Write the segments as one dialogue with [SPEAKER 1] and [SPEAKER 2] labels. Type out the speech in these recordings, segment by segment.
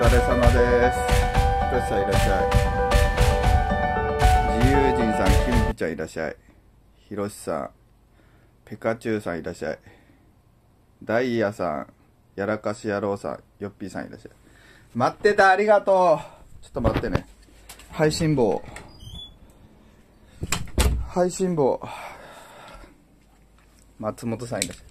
[SPEAKER 1] 疲れ様です。ひらしさんいらっしゃい。自由人さん、きんぴちゃんいらっしゃい。ひろしさん、ペカチュウさんいらっしゃい。ダイヤさん、やらかし野郎さん、ヨッピーさんいらっしゃい。待ってた、ありがとう。ちょっと待ってね。配信棒。配信棒。松本さんいらっしゃ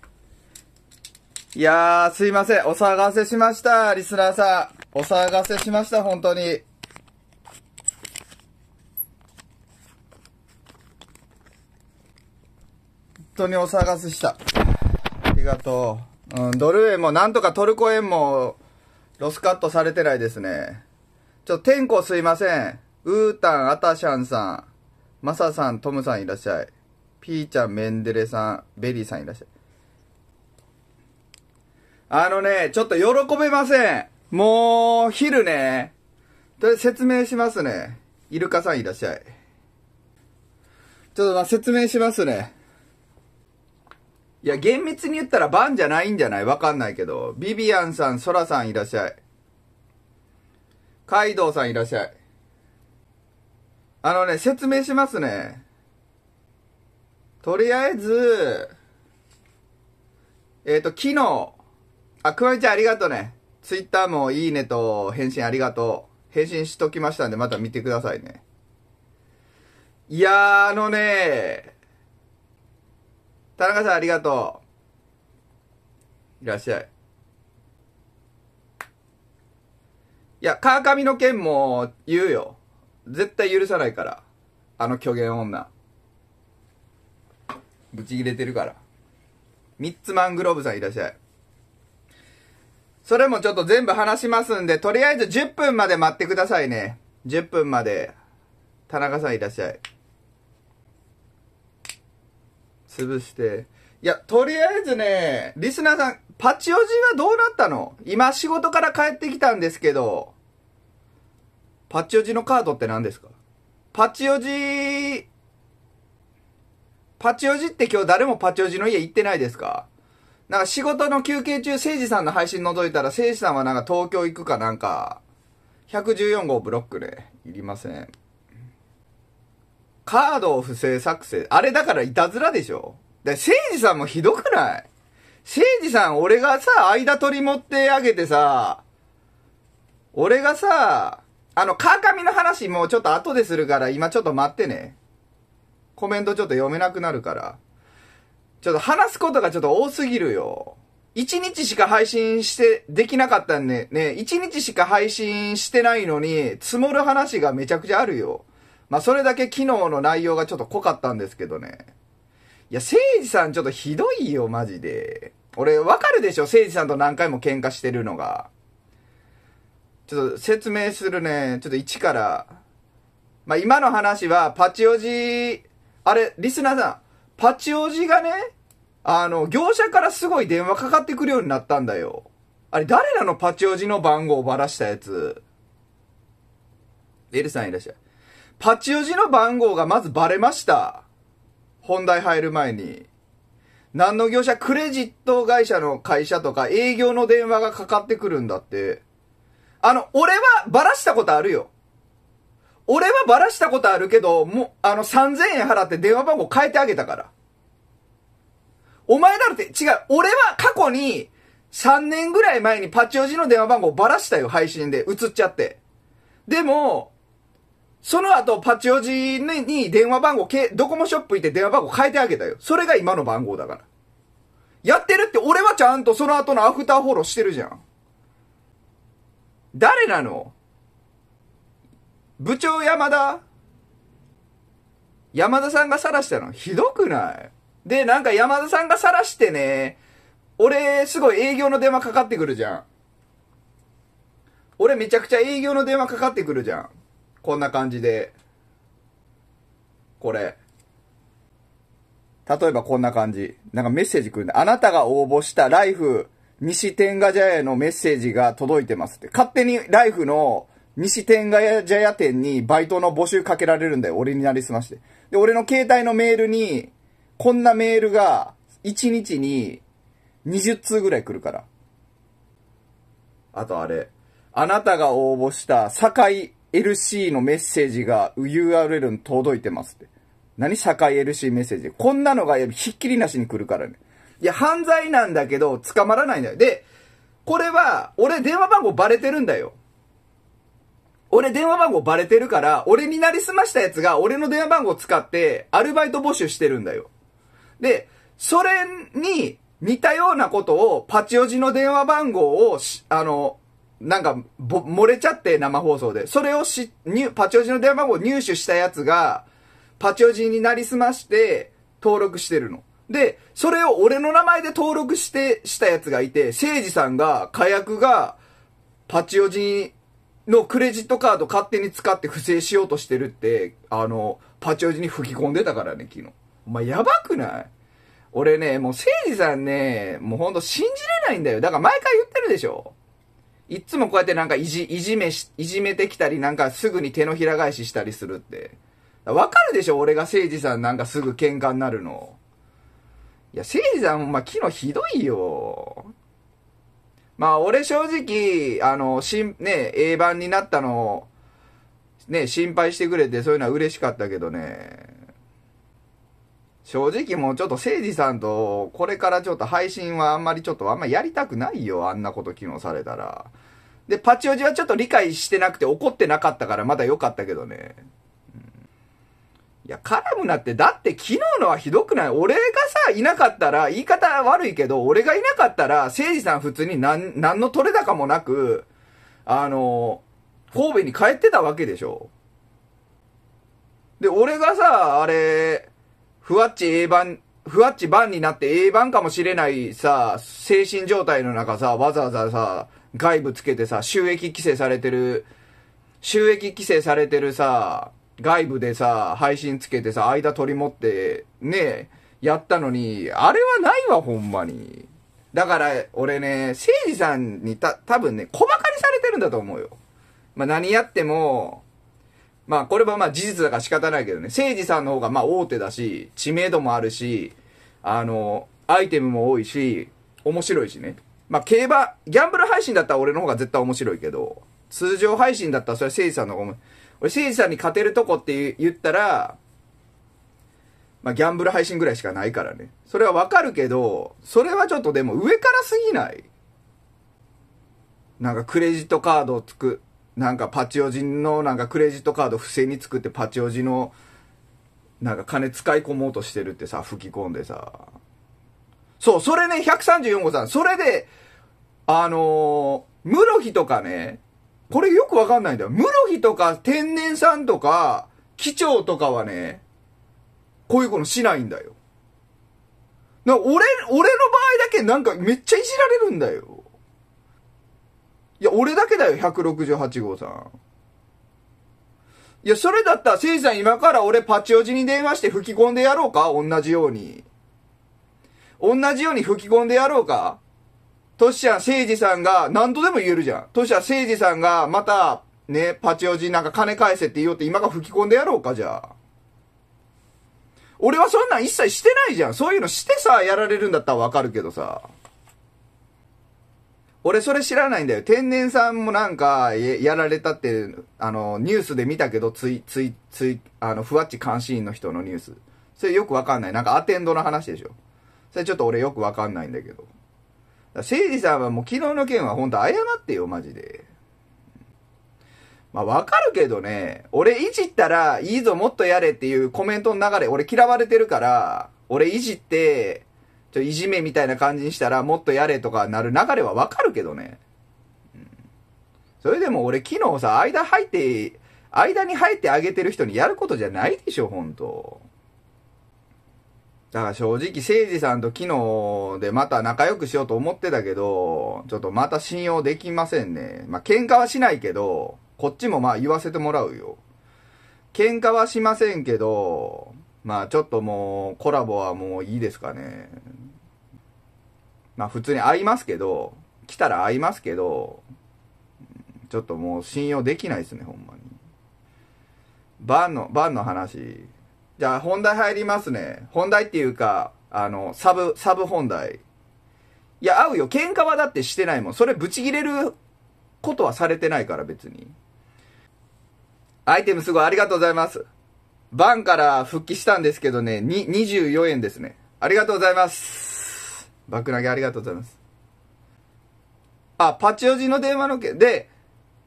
[SPEAKER 1] い。いやー、すいません。お騒がせしました、リスナーさん。お騒がせしました、本当に。本当にお騒がせした。ありがとう。うん、ドル円もなんとかトルコ円もロスカットされてないですね。ちょ、天候すいません。ウータン、アタシャンさん、マサさん、トムさんいらっしゃい。ピーちゃん、メンデレさん、ベリーさんいらっしゃい。あのね、ちょっと喜べません。もう、昼ね。説明しますね。イルカさんいらっしゃい。ちょっとま、説明しますね。いや、厳密に言ったらバンじゃないんじゃないわかんないけど。ビビアンさん、ソラさんいらっしゃい。カイドウさんいらっしゃい。あのね、説明しますね。とりあえず、えっ、ー、と、昨日、あ、くわみちゃんありがとうね。ツイッターもいいねと返信ありがとう。返信しときましたんで、また見てくださいね。いやー、あのね田中さんありがとう。いらっしゃい。いや、川上の件も言うよ。絶対許さないから。あの虚言女。ブチ切れてるから。ミッツマングローブさんいらっしゃい。それもちょっと全部話しますんで、とりあえず10分まで待ってくださいね。10分まで。田中さんいらっしゃい。潰して。いや、とりあえずね、リスナーさん、パチオジはどうなったの今仕事から帰ってきたんですけど、パチオジのカードって何ですかパチオジ、パチオジって今日誰もパチオジの家行ってないですかなんか仕事の休憩中、聖治さんの配信覗いたら、聖治さんはなんか東京行くかなんか、114号ブロックで、いりません。カードを不正作成。あれだからいたずらでしょで、誠治さんもひどくない聖治さん、俺がさ、間取り持ってあげてさ、俺がさ、あの、川上の話もうちょっと後でするから、今ちょっと待ってね。コメントちょっと読めなくなるから。ちょっと話すことがちょっと多すぎるよ。一日しか配信して、できなかったんで、ね、一日しか配信してないのに、積もる話がめちゃくちゃあるよ。まあ、それだけ昨日の内容がちょっと濃かったんですけどね。いや、せいじさんちょっとひどいよ、マジで。俺、わかるでしょせいじさんと何回も喧嘩してるのが。ちょっと説明するね。ちょっと1から。まあ、今の話は、パチオジ、あれ、リスナーさん、八王子がね、あの、業者からすごい電話かかってくるようになったんだよ。あれ、誰なのパチオジの番号をばらしたやつ。エルさんいらっしゃい。パチオジの番号がまずバレました。本題入る前に。何の業者クレジット会社の会社とか営業の電話がかかってくるんだって。あの、俺はばらしたことあるよ。俺はバラしたことあるけど、もう、あの、3000円払って電話番号変えてあげたから。お前だって、違う、俺は過去に、3年ぐらい前にパチオジの電話番号バラしたよ、配信で。映っちゃって。でも、その後、パチオジに電話番号、ドコモショップ行って電話番号変えてあげたよ。それが今の番号だから。やってるって俺はちゃんとその後のアフターフォローしてるじゃん。誰なの部長山田山田さんが晒したのひどくないで、なんか山田さんが晒してね、俺、すごい営業の電話かかってくるじゃん。俺めちゃくちゃ営業の電話かかってくるじゃん。こんな感じで。これ。例えばこんな感じ。なんかメッセージ来るんだ。あなたが応募したライフ西天下茶屋へのメッセージが届いてますって。勝手にライフの西天ヶ谷茶屋店にバイトの募集かけられるんだよ。俺になりすまして。で、俺の携帯のメールに、こんなメールが、1日に20通ぐらい来るから。あとあれ、あなたが応募した堺 LC のメッセージが URL に届いてますって。何堺 LC メッセージこんなのがひっきりなしに来るからね。いや、犯罪なんだけど、捕まらないんだよ。で、これは、俺電話番号バレてるんだよ。俺電話番号バレてるから、俺になりすましたやつが俺の電話番号使ってアルバイト募集してるんだよ。で、それに似たようなことをパチオジの電話番号をあの、なんか、ぼ、漏れちゃって生放送で。それをし、に、パチオジの電話番号を入手したやつが、パチオジになりすまして、登録してるの。で、それを俺の名前で登録して、したやつがいて、せいじさんが、火薬が、パチオジのクレジットカード勝手に使って不正しようとしてるって、あの、パチオジに吹き込んでたからね、昨日。お前やばくない俺ね、もうせいじさんね、もうほんと信じれないんだよ。だから毎回言ってるでしょ。いっつもこうやってなんかいじ、いじめし、いじめてきたりなんかすぐに手のひら返ししたりするって。わかるでしょ俺がせいじさんなんかすぐ喧嘩になるの。いや、せいじさん、ま前昨日ひどいよ。まあ、俺正直、あの、しん、ね、A 版になったのを、ね、心配してくれて、そういうのは嬉しかったけどね。正直もうちょっと誠司さんと、これからちょっと配信はあんまりちょっとあんまやりたくないよ。あんなこと機能されたら。で、パチオジはちょっと理解してなくて怒ってなかったからまだ良かったけどね。いや、絡むなって、だって昨日のはひどくない俺がさ、いなかったら、言い方悪いけど、俺がいなかったら、誠治さん普通に何、何の取れ高もなく、あの、神戸に帰ってたわけでしょ。で、俺がさ、あれ、ふわっち A 版、ふわっち番になって A 番かもしれないさ、精神状態の中さ、わざわざさ、外部つけてさ、収益規制されてる、収益規制されてるさ、外部でさ、配信つけてさ、間取り持って、ね、やったのに、あれはないわ、ほんまに。だから、俺ね、誠治さんにた、多分ね、細かにされてるんだと思うよ。まあ、何やっても、まあ、これはまあ事実だから仕方ないけどね、誠治さんの方がまあ大手だし、知名度もあるし、あの、アイテムも多いし、面白いしね。まあ、競馬、ギャンブル配信だったら俺の方が絶対面白いけど、通常配信だったらそれは誠治さんの方が面白い。俺、シーさんに勝てるとこって言ったら、まあ、ギャンブル配信ぐらいしかないからね。それはわかるけど、それはちょっとでも上からすぎないなんかクレジットカードをつく、なんかパチオジのなんかクレジットカード不正に作ってパチオジのなんか金使い込もうとしてるってさ、吹き込んでさ。そう、それね、134号さん、それで、あのー、室木とかね、これよくわかんないんだよ。室木とか天然さんとか、機長とかはね、こういうことしないんだよ。な俺、俺の場合だけなんかめっちゃいじられるんだよ。いや、俺だけだよ、168号さん。いや、それだったら、せいさん今から俺パチオジに電話して吹き込んでやろうか同じように。同じように吹き込んでやろうかトシヤ誠治さんが何度でも言えるじゃん。トシヤ誠治さんがまた、ね、パチオジなんか金返せって言おうって今が吹き込んでやろうか、じゃあ。俺はそんなん一切してないじゃん。そういうのしてさ、やられるんだったらわかるけどさ。俺それ知らないんだよ。天然さんもなんか、やられたって、あの、ニュースで見たけど、つい、つい、つい、あの、ふわっち監視員の人のニュース。それよくわかんない。なんかアテンドの話でしょ。それちょっと俺よくわかんないんだけど。せいじさんはもう昨日の件は本当謝ってよ、マジで。まあわかるけどね、俺いじったらいいぞもっとやれっていうコメントの流れ、俺嫌われてるから、俺いじって、ちょ、いじめみたいな感じにしたらもっとやれとかなる流れはわかるけどね。うん、それでも俺昨日さ、間入って、間に入ってあげてる人にやることじゃないでしょ、ほんと。だから正直、誠治さんと昨日でまた仲良くしようと思ってたけど、ちょっとまた信用できませんね。まあ、喧嘩はしないけど、こっちもまあ言わせてもらうよ。喧嘩はしませんけど、まあちょっともうコラボはもういいですかね。まあ普通に会いますけど、来たら会いますけど、ちょっともう信用できないですね、ほんまに。バンの、バンの話、じゃあ本題入りますね。本題っていうか、あの、サブ、サブ本題。いや、合うよ。喧嘩はだってしてないもん。それブチ切れることはされてないから別に。アイテムすごいありがとうございます。バンから復帰したんですけどね、に、24円ですね。ありがとうございます。爆投げありがとうございます。あ、パチオジの電話の件。で、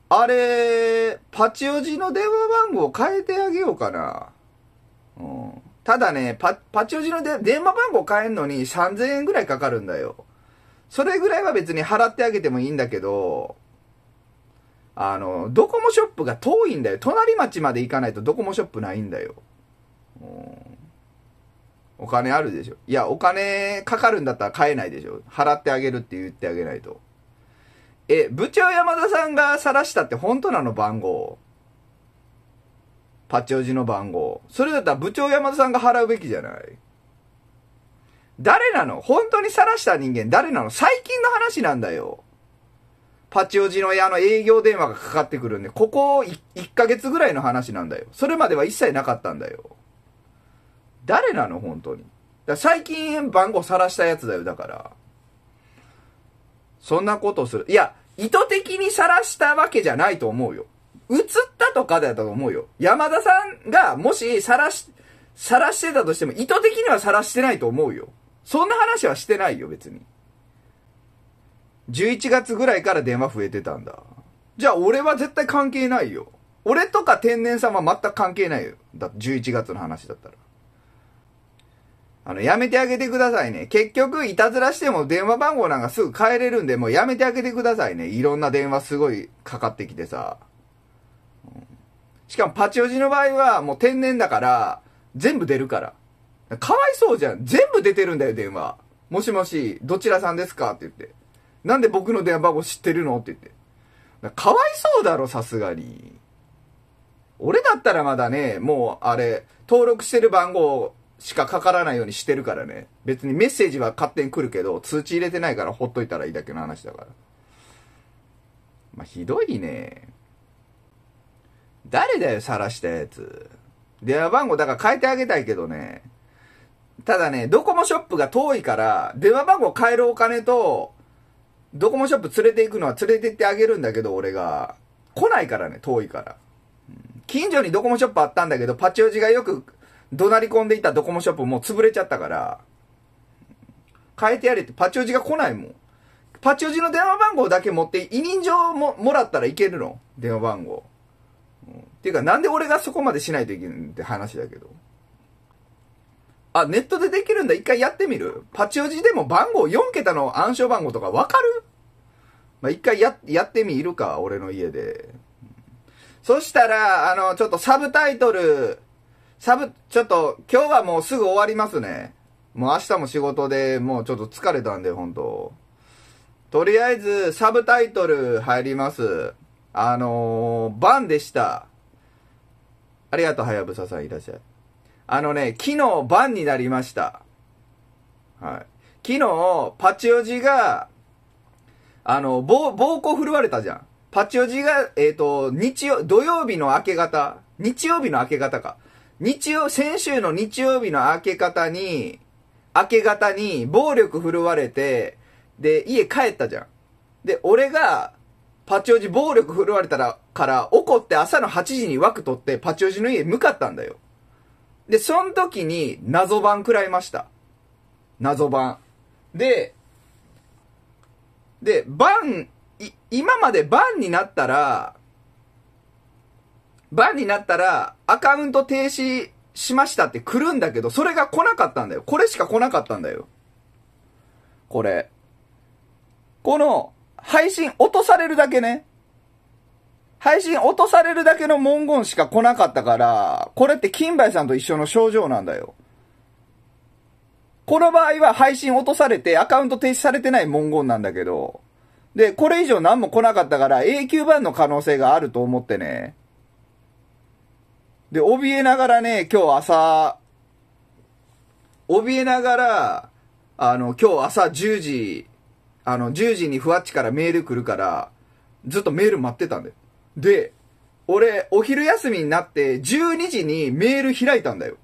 [SPEAKER 1] あれ、パチオジの電話番号変えてあげようかな。ただね、パ、パチオジの電話番号変えんのに3000円ぐらいかかるんだよ。それぐらいは別に払ってあげてもいいんだけど、あの、ドコモショップが遠いんだよ。隣町まで行かないとドコモショップないんだよ。うん、お金あるでしょ。いや、お金かかるんだったら買えないでしょ。払ってあげるって言ってあげないと。え、部長山田さんが晒したって本当なの番号。八王子の番号。それだったら部長山田さんが払うべきじゃない。誰なの本当に晒した人間誰なの最近の話なんだよ。八王子の家の営業電話がかかってくるんで、ここ 1, 1ヶ月ぐらいの話なんだよ。それまでは一切なかったんだよ。誰なの本当に。だ最近番号晒したやつだよ、だから。そんなことする。いや、意図的に晒したわけじゃないと思うよ。映ったとかだと思うよ。山田さんが、もし、さらし、さらしてたとしても、意図的にはさらしてないと思うよ。そんな話はしてないよ、別に。11月ぐらいから電話増えてたんだ。じゃあ、俺は絶対関係ないよ。俺とか天然さんは全く関係ないよ。だって、11月の話だったら。あの、やめてあげてくださいね。結局、いたずらしても電話番号なんかすぐ変えれるんで、もうやめてあげてくださいね。いろんな電話すごいかかってきてさ。しかもパチオジの場合はもう天然だから、全部出るから。かわいそうじゃん。全部出てるんだよ、電話。もしもし、どちらさんですかって言って。なんで僕の電話番号知ってるのって言って。かわいそうだろ、さすがに。俺だったらまだね、もうあれ、登録してる番号しかかからないようにしてるからね。別にメッセージは勝手に来るけど、通知入れてないからほっといたらいいだけの話だから。まあ、ひどいね。誰だよ、晒したやつ。電話番号だから変えてあげたいけどね。ただね、ドコモショップが遠いから、電話番号変えるお金と、ドコモショップ連れて行くのは連れて行ってあげるんだけど、俺が。来ないからね、遠いから。近所にドコモショップあったんだけど、パチオジがよく怒鳴り込んでいたドコモショップもう潰れちゃったから、変えてやれって、パチオジが来ないもん。パチオジの電話番号だけ持って、委任状ももらったらいけるの電話番号。っていうか、なんで俺がそこまでしないといけないって話だけど。あ、ネットでできるんだ。一回やってみる八王子でも番号、4桁の暗証番号とかわかるまあ、一回や、やってみるか、俺の家で。そしたら、あの、ちょっとサブタイトル、サブ、ちょっと、今日はもうすぐ終わりますね。もう明日も仕事で、もうちょっと疲れたんで、本当とりあえず、サブタイトル入ります。あのー、バンでした。ありがとう、はやぶささんいらっしゃい。あのね、昨日晩になりました。はい。昨日、パチオジが、あの、暴、暴行振るわれたじゃん。パチオジが、えっ、ー、と、日曜、土曜日の明け方、日曜日の明け方か。日曜、先週の日曜日の明け方に、明け方に暴力振るわれて、で、家帰ったじゃん。で、俺が、パチオジ暴力振るわれたら、から怒って朝の8時に枠取ってパチオジの家向かったんだよ。で、その時に謎番食らいました。謎番。で、で、番、い、今まで番になったら、番になったら、アカウント停止しましたって来るんだけど、それが来なかったんだよ。これしか来なかったんだよ。これ。この、配信落とされるだけね。配信落とされるだけの文言しか来なかったから、これって金梅さんと一緒の症状なんだよ。この場合は配信落とされてアカウント停止されてない文言なんだけど、で、これ以上何も来なかったから永久版の可能性があると思ってね。で、怯えながらね、今日朝、怯えながら、あの、今日朝10時あの、10時にふわっちからメール来るから、ずっとメール待ってたんだよ。で、俺、お昼休みになって12時にメール開いたんだよ。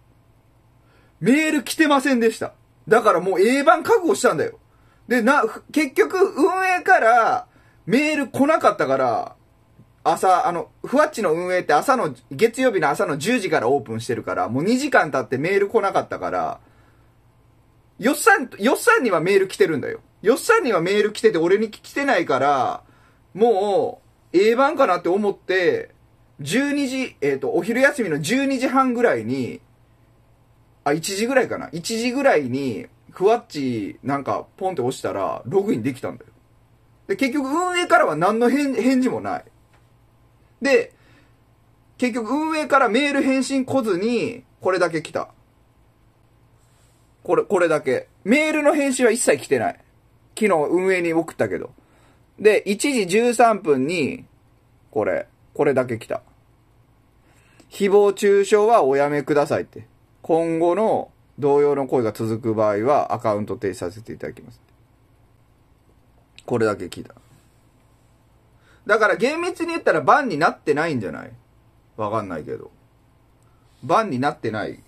[SPEAKER 1] メール来てませんでした。だからもう A 版覚悟したんだよ。で、な、結局、運営からメール来なかったから、朝、あの、ふわっちの運営って朝の、月曜日の朝の10時からオープンしてるから、もう2時間経ってメール来なかったから、よっさん、よっさんにはメール来てるんだよ。よっさんにはメール来てて、俺に来てないから、もう、A 番かなって思って、12時、えっ、ー、と、お昼休みの12時半ぐらいに、あ、1時ぐらいかな。1時ぐらいに、ふわっちなんかポンって押したら、ログインできたんだよ。で、結局運営からは何の返事もない。で、結局運営からメール返信来ずに、これだけ来た。これ、これだけ。メールの返信は一切来てない。昨日運営に送ったけど。で、1時13分に、これ、これだけ来た。誹謗中傷はおやめくださいって。今後の同様の声が続く場合はアカウント停止させていただきます。これだけ聞いた。だから厳密に言ったらバンになってないんじゃないわかんないけど。バンになってない。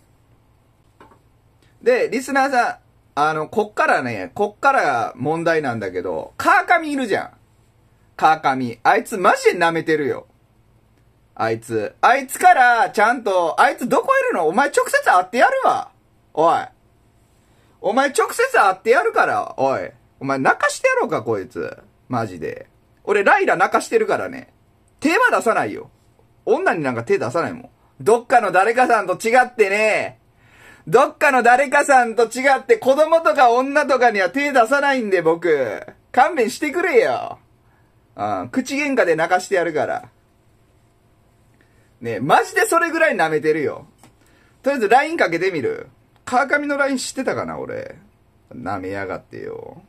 [SPEAKER 1] で、リスナーさん、あの、こっからね、こっから問題なんだけど、川上いるじゃん。川上。あいつマジで舐めてるよ。あいつ。あいつから、ちゃんと、あいつどこいるのお前直接会ってやるわ。おい。お前直接会ってやるから、おい。お前泣かしてやろうか、こいつ。マジで。俺、ライラ泣かしてるからね。手は出さないよ。女になんか手出さないもん。どっかの誰かさんと違ってね、どっかの誰かさんと違って子供とか女とかには手出さないんで僕。勘弁してくれよ。うん、口喧嘩で泣かしてやるから。ねマジでそれぐらい舐めてるよ。とりあえず LINE かけてみる。川上の LINE 知ってたかな俺。舐めやがってよ。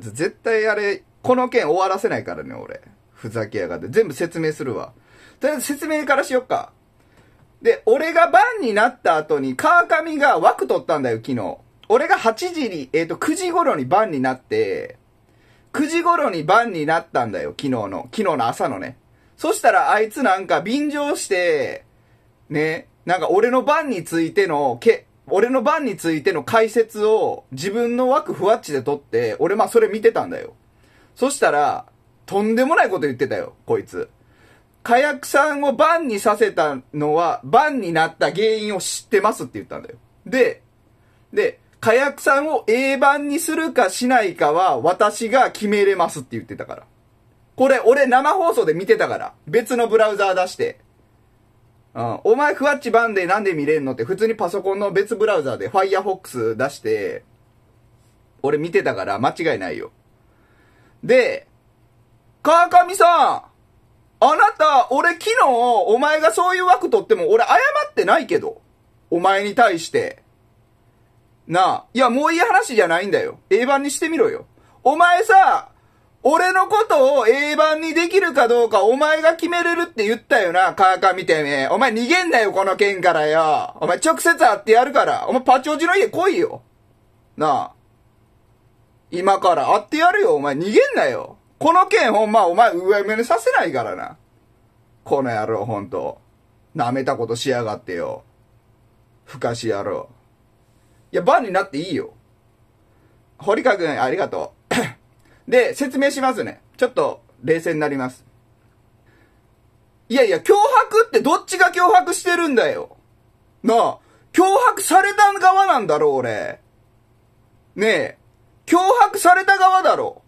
[SPEAKER 1] 絶対あれ、この件終わらせないからね、俺。ふざけやがって。全部説明するわ。とりあえず説明からしよっか。で、俺が番になった後に川上が枠取ったんだよ、昨日。俺が8時に、えっ、ー、と、9時頃に番になって、9時頃に番になったんだよ、昨日の。昨日の朝のね。そしたらあいつなんか便乗して、ね、なんか俺の番についての、け、俺の番についての解説を自分の枠ふわっちで取って、俺まあそれ見てたんだよ。そしたら、とんでもないこと言ってたよ、こいつ。火薬さんをバンにさせたのは、バンになった原因を知ってますって言ったんだよ。で、で、火薬さんを A 版にするかしないかは私が決めれますって言ってたから。これ俺生放送で見てたから。別のブラウザー出して。うん。お前ふわっちバンでなんで見れんのって普通にパソコンの別ブラウザーで Firefox 出して、俺見てたから間違いないよ。で、川上さんあなた、俺昨日、お前がそういう枠取っても、俺謝ってないけど。お前に対して。なあ、いや、もういい話じゃないんだよ。A 版にしてみろよ。お前さ、俺のことを A 版にできるかどうかお前が決めれるって言ったよな、カーカー見てめお前逃げんなよ、この件からよ。お前直接会ってやるから。お前パチオジの家来いよ。なあ。今から会ってやるよ、お前逃げんなよ。この件ほんま、お前上目にさせないからな。この野郎ほんと。舐めたことしやがってよ。ふかし野郎。いや、バンになっていいよ。堀川くん、ありがとう。で、説明しますね。ちょっと、冷静になります。いやいや、脅迫ってどっちが脅迫してるんだよ。なあ、脅迫された側なんだろ、俺。ねえ、脅迫された側だろ。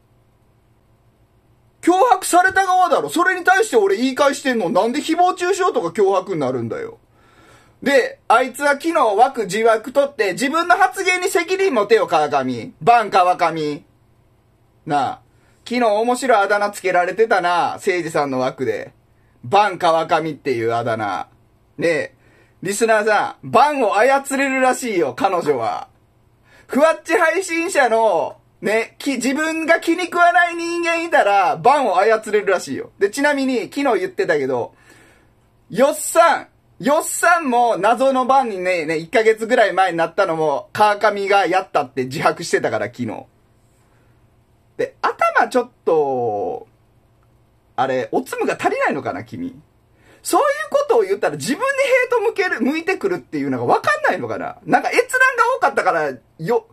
[SPEAKER 1] 脅迫された側だろ。それに対して俺言い返してんの。なんで誹謗中傷とか脅迫になるんだよ。で、あいつは昨日枠自枠取って自分の発言に責任持てよ、川上。バン川上。なあ。昨日面白いあだ名つけられてたな、誠治さんの枠で。バン川上っていうあだ名。ねえ、リスナーさん、バンを操れるらしいよ、彼女は。ふわっち配信者のね、き、自分が気に食わない人間いたら、バンを操れるらしいよ。で、ちなみに、昨日言ってたけど、よっさん、よっさんも謎の番にね、ね、1ヶ月ぐらい前になったのも、川上がやったって自白してたから、昨日。で、頭ちょっと、あれ、おつむが足りないのかな、君。そういうことを言ったら自分にヘイト向ける、向いてくるっていうのがわかんないのかななんか閲覧が多かったから、よ、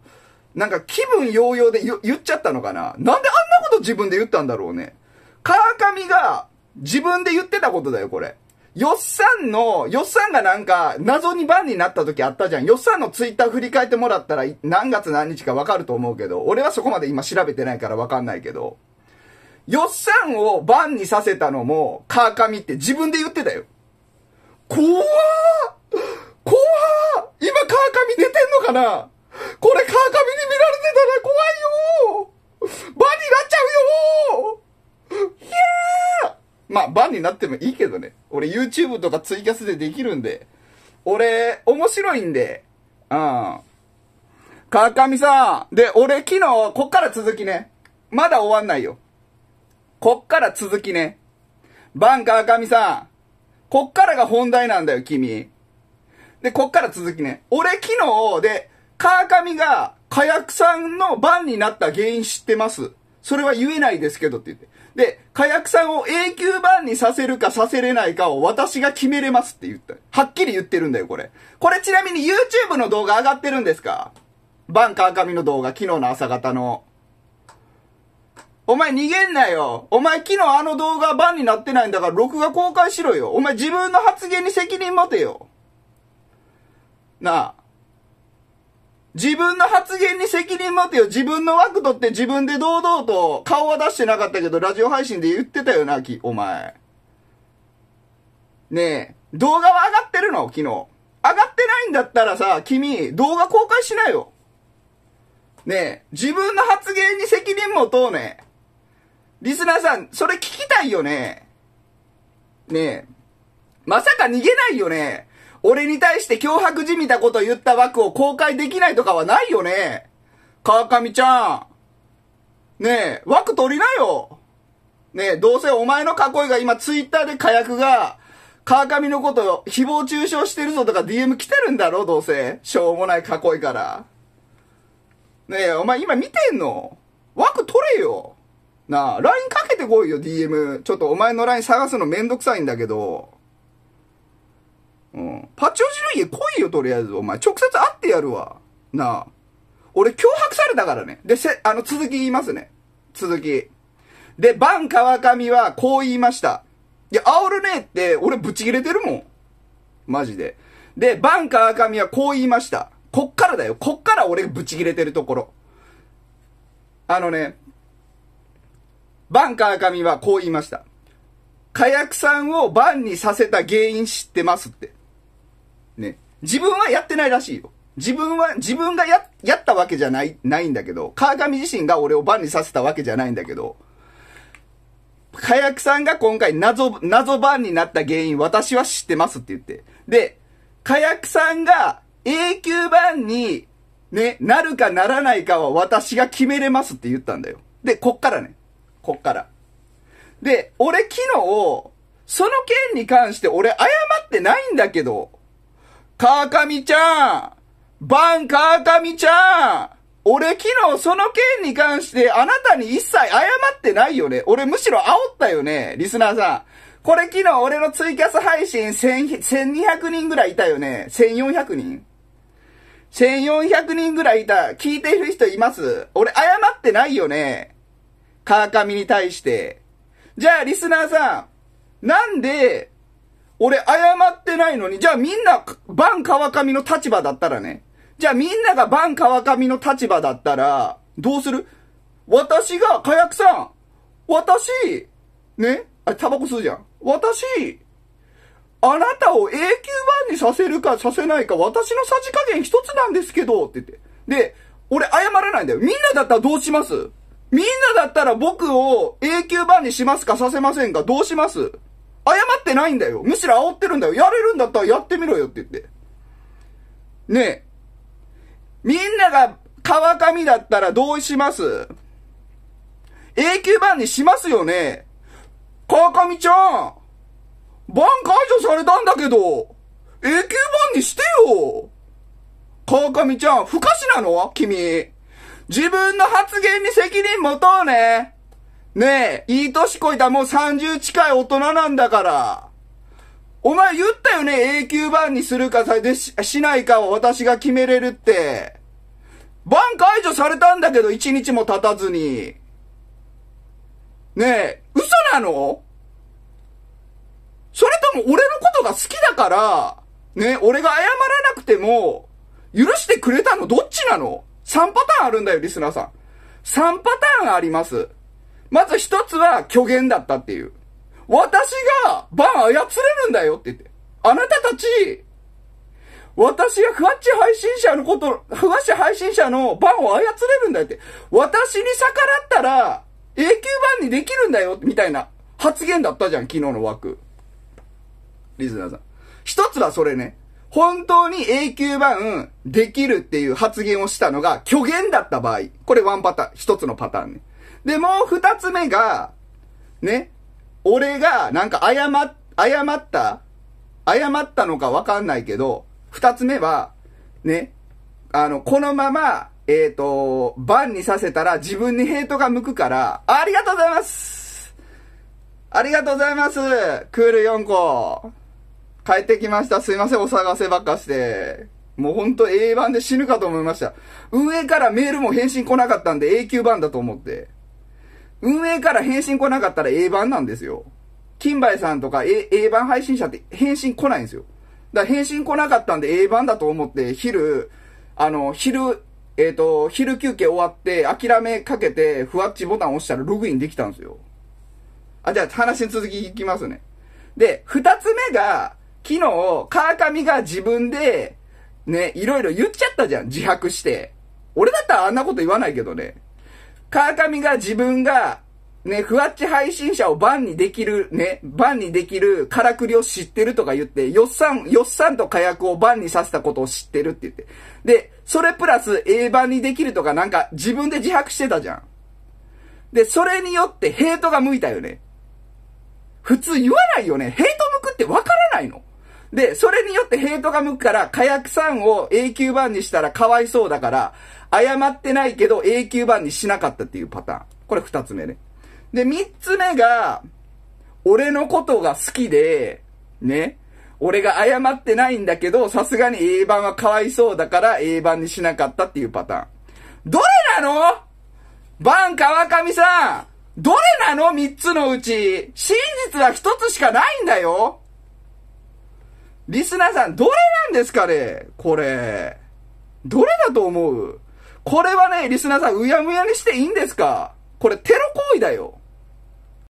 [SPEAKER 1] なんか気分揚々で言っちゃったのかななんであんなこと自分で言ったんだろうね。川上が自分で言ってたことだよ、これ。よっさんの、よっさんがなんか、謎に番になった時あったじゃん。よっさんのツイッター振り返ってもらったら、何月何日かわかると思うけど、俺はそこまで今調べてないからわかんないけど、よっさんを番にさせたのも、川上って自分で言ってたよ。怖ー怖ー今川上出てんのかなこれ川上に見られてたら怖いよバンになっちゃうよーイーまあ、バンになってもいいけどね。俺 YouTube とかツイキャスでできるんで。俺、面白いんで。うん。川上さん。で、俺昨日、こっから続きね。まだ終わんないよ。こっから続きね。バン川上さん。こっからが本題なんだよ、君。で、こっから続きね。俺昨日、で、川上が火薬さんの番になった原因知ってますそれは言えないですけどって言って。で、火薬さんを永久版にさせるかさせれないかを私が決めれますって言った。はっきり言ってるんだよ、これ。これちなみに YouTube の動画上がってるんですかバン川上の動画、昨日の朝方の。お前逃げんなよ。お前昨日あの動画バンになってないんだから録画公開しろよ。お前自分の発言に責任持てよ。なあ。自分の発言に責任持てよ。自分の枠取って自分で堂々と顔は出してなかったけど、ラジオ配信で言ってたよな、き、お前。ねえ、動画は上がってるの昨日。上がってないんだったらさ、君、動画公開しなよ。ねえ、自分の発言に責任持とうね。リスナーさん、それ聞きたいよね。ねえ、まさか逃げないよね。俺に対して脅迫じみたこと言った枠を公開できないとかはないよね。川上ちゃん。ねえ、枠取りなよ。ねえ、どうせお前の囲いが今ツイッターで火薬が、川上のこと誹謗中傷してるぞとか DM 来てるんだろどうせ。しょうもない囲いから。ねえ、お前今見てんの枠取れよ。なあ、LINE かけてこいよ、DM。ちょっとお前の LINE 探すのめんどくさいんだけど。うん。オジ子の家来いよ、とりあえず。お前、直接会ってやるわ。なあ。俺、脅迫されたからね。で、せ、あの、続き言いますね。続き。で、バン川上はこう言いました。いや、煽るねって、俺ぶち切れてるもん。マジで。で、バン川上はこう言いました。こっからだよ。こっから俺ブぶち切れてるところ。あのね、バン川上はこう言いました。火薬さんをバンにさせた原因知ってますって。ね。自分はやってないらしいよ。自分は、自分がや、やったわけじゃない、ないんだけど、川上自身が俺をバンにさせたわけじゃないんだけど、火薬くさんが今回謎、謎バンになった原因、私は知ってますって言って。で、火薬さんが永久バンに、ね、なるかならないかは私が決めれますって言ったんだよ。で、こっからね。こっから。で、俺昨日、その件に関して俺謝ってないんだけど、川上ちゃんバン川上ちゃん俺昨日その件に関してあなたに一切謝ってないよね。俺むしろ煽ったよね、リスナーさん。これ昨日俺のツイキャス配信1200人ぐらいいたよね。1400人 ?1400 人ぐらいいた。聞いてる人います俺謝ってないよね。川上に対して。じゃあリスナーさん。なんで、俺謝ってないのに、じゃあみんな、バン川上の立場だったらね。じゃあみんながバン川上の立場だったら、どうする私が、火薬さん、私、ね、あ、タバコ吸うじゃん。私、あなたを永久版にさせるかさせないか、私のさじ加減一つなんですけど、って言って。で、俺謝らないんだよ。みんなだったらどうしますみんなだったら僕を永久版にしますかさせませんかどうします謝ってないんだよ。むしろ煽ってるんだよ。やれるんだったらやってみろよって言って。ねえ。みんなが川上だったら同意します。永久版にしますよね。川上ちゃん、版ン解除されたんだけど、永久版にしてよ。川上ちゃん、不可視なの君。自分の発言に責任持とうね。ねえ、いい年こいたもう30近い大人なんだから。お前言ったよね、永久版にするかさ、でし、しないかを私が決めれるって。バン解除されたんだけど、1日も経たずに。ねえ、嘘なのそれとも俺のことが好きだから、ね、俺が謝らなくても、許してくれたのどっちなの ?3 パターンあるんだよ、リスナーさん。3パターンあります。まず一つは虚言だったっていう。私がバン操れるんだよって言って。あなたたち、私がふわっち配信者のこと、ふわっち配信者のバンを操れるんだよって。私に逆らったら、永久版にできるんだよみたいな発言だったじゃん、昨日の枠。リスナーさん。一つはそれね。本当に永久版できるっていう発言をしたのが虚言だった場合。これワンパターン。一つのパターンね。で、もう二つ目が、ね、俺がなんか謝、謝った、謝ったのかわかんないけど、二つ目は、ね、あの、このまま、えっ、ー、と、バンにさせたら自分にヘイトが向くから、ありがとうございますありがとうございますクール4個。帰ってきました。すいません、お探せばっかして。もうほんと A 版で死ぬかと思いました。運営からメールも返信来なかったんで A 級版だと思って。運営から返信来なかったら A 版なんですよ。金梅さんとか A, A 版配信者って返信来ないんですよ。だから返信来なかったんで A 版だと思って昼、あの、昼、えっ、ー、と、昼休憩終わって諦めかけてふわっちボタン押したらログインできたんですよ。あ、じゃあ話の続きいきますね。で、二つ目が、昨日、川上が自分で、ね、いろいろ言っちゃったじゃん。自白して。俺だったらあんなこと言わないけどね。川上が自分が、ね、ふわっち配信者をバンにできる、ね、バンにできるからくりを知ってるとか言って、よっさん、よっさんと火薬をバンにさせたことを知ってるって言って。で、それプラス A 版にできるとかなんか自分で自白してたじゃん。で、それによってヘイトが向いたよね。普通言わないよね。ヘイト向くってわからないの。で、それによってヘイトが向くから、火薬さんを永久版にしたらかわいそうだから、謝ってないけど永久版にしなかったっていうパターン。これ二つ目ね。で、三つ目が、俺のことが好きで、ね。俺が謝ってないんだけど、さすがに A 版はかわいそうだから A 版にしなかったっていうパターン。どれなのバン川上さんどれなの三つのうち。真実は一つしかないんだよリスナーさん、どれなんですかねこれ。どれだと思うこれはね、リスナーさん、うやむやにしていいんですかこれテロ行為だよ。